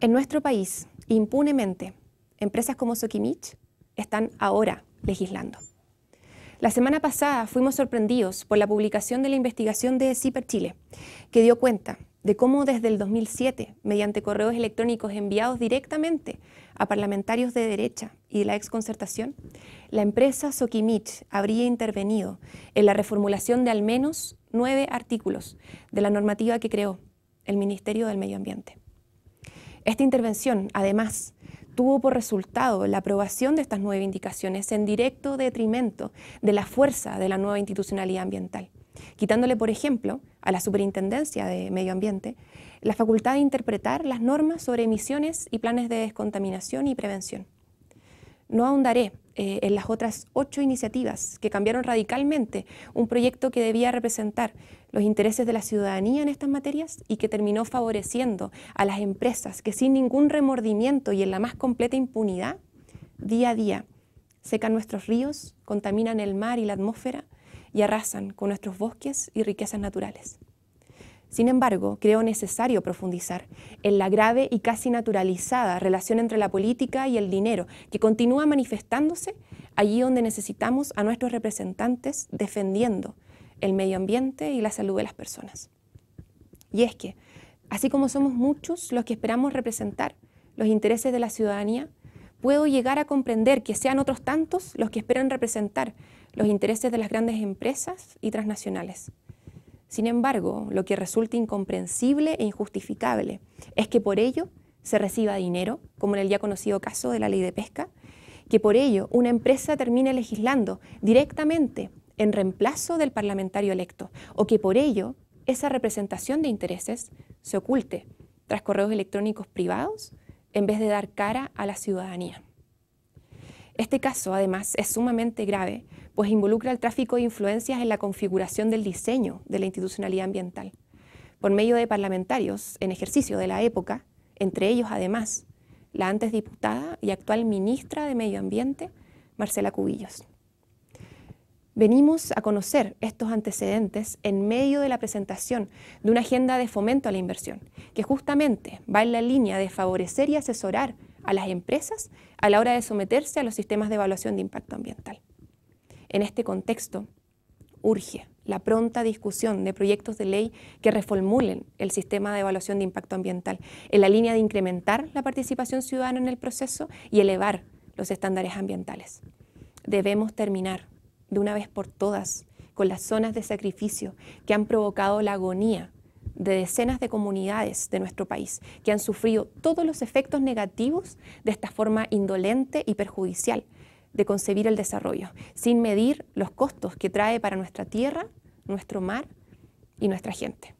En nuestro país, impunemente, empresas como Sokimich están ahora legislando. La semana pasada fuimos sorprendidos por la publicación de la investigación de CIPER Chile, que dio cuenta de cómo desde el 2007, mediante correos electrónicos enviados directamente a parlamentarios de derecha y de la exconcertación, la empresa Sokimich habría intervenido en la reformulación de al menos nueve artículos de la normativa que creó el Ministerio del Medio Ambiente. Esta intervención, además, tuvo por resultado la aprobación de estas nueve indicaciones en directo detrimento de la fuerza de la nueva institucionalidad ambiental, quitándole, por ejemplo, a la Superintendencia de Medio Ambiente la facultad de interpretar las normas sobre emisiones y planes de descontaminación y prevención. No ahondaré eh, en las otras ocho iniciativas que cambiaron radicalmente un proyecto que debía representar los intereses de la ciudadanía en estas materias y que terminó favoreciendo a las empresas que sin ningún remordimiento y en la más completa impunidad, día a día, secan nuestros ríos, contaminan el mar y la atmósfera y arrasan con nuestros bosques y riquezas naturales. Sin embargo, creo necesario profundizar en la grave y casi naturalizada relación entre la política y el dinero que continúa manifestándose allí donde necesitamos a nuestros representantes defendiendo el medio ambiente y la salud de las personas. Y es que, así como somos muchos los que esperamos representar los intereses de la ciudadanía, puedo llegar a comprender que sean otros tantos los que esperan representar los intereses de las grandes empresas y transnacionales. Sin embargo, lo que resulta incomprensible e injustificable es que por ello se reciba dinero, como en el ya conocido caso de la ley de pesca, que por ello una empresa termine legislando directamente en reemplazo del parlamentario electo, o que por ello esa representación de intereses se oculte tras correos electrónicos privados en vez de dar cara a la ciudadanía. Este caso, además, es sumamente grave, pues involucra el tráfico de influencias en la configuración del diseño de la institucionalidad ambiental, por medio de parlamentarios en ejercicio de la época, entre ellos, además, la antes diputada y actual ministra de Medio Ambiente, Marcela Cubillos. Venimos a conocer estos antecedentes en medio de la presentación de una agenda de fomento a la inversión, que justamente va en la línea de favorecer y asesorar a las empresas a la hora de someterse a los sistemas de evaluación de impacto ambiental. En este contexto, urge la pronta discusión de proyectos de ley que reformulen el sistema de evaluación de impacto ambiental en la línea de incrementar la participación ciudadana en el proceso y elevar los estándares ambientales. Debemos terminar de una vez por todas con las zonas de sacrificio que han provocado la agonía de decenas de comunidades de nuestro país que han sufrido todos los efectos negativos de esta forma indolente y perjudicial de concebir el desarrollo, sin medir los costos que trae para nuestra tierra, nuestro mar y nuestra gente.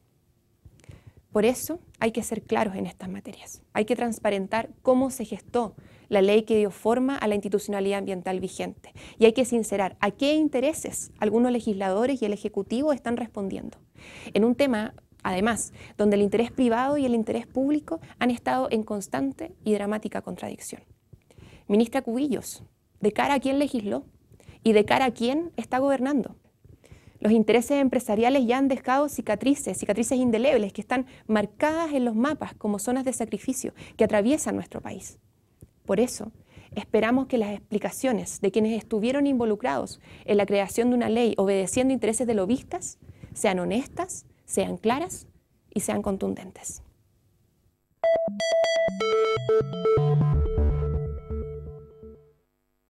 Por eso hay que ser claros en estas materias. Hay que transparentar cómo se gestó la ley que dio forma a la institucionalidad ambiental vigente. Y hay que sincerar a qué intereses algunos legisladores y el Ejecutivo están respondiendo. En un tema, además, donde el interés privado y el interés público han estado en constante y dramática contradicción. Ministra Cubillos, ¿de cara a quién legisló? ¿Y de cara a quién está gobernando? Los intereses empresariales ya han dejado cicatrices, cicatrices indelebles que están marcadas en los mapas como zonas de sacrificio que atraviesan nuestro país. Por eso, esperamos que las explicaciones de quienes estuvieron involucrados en la creación de una ley obedeciendo intereses de lobistas sean honestas, sean claras y sean contundentes.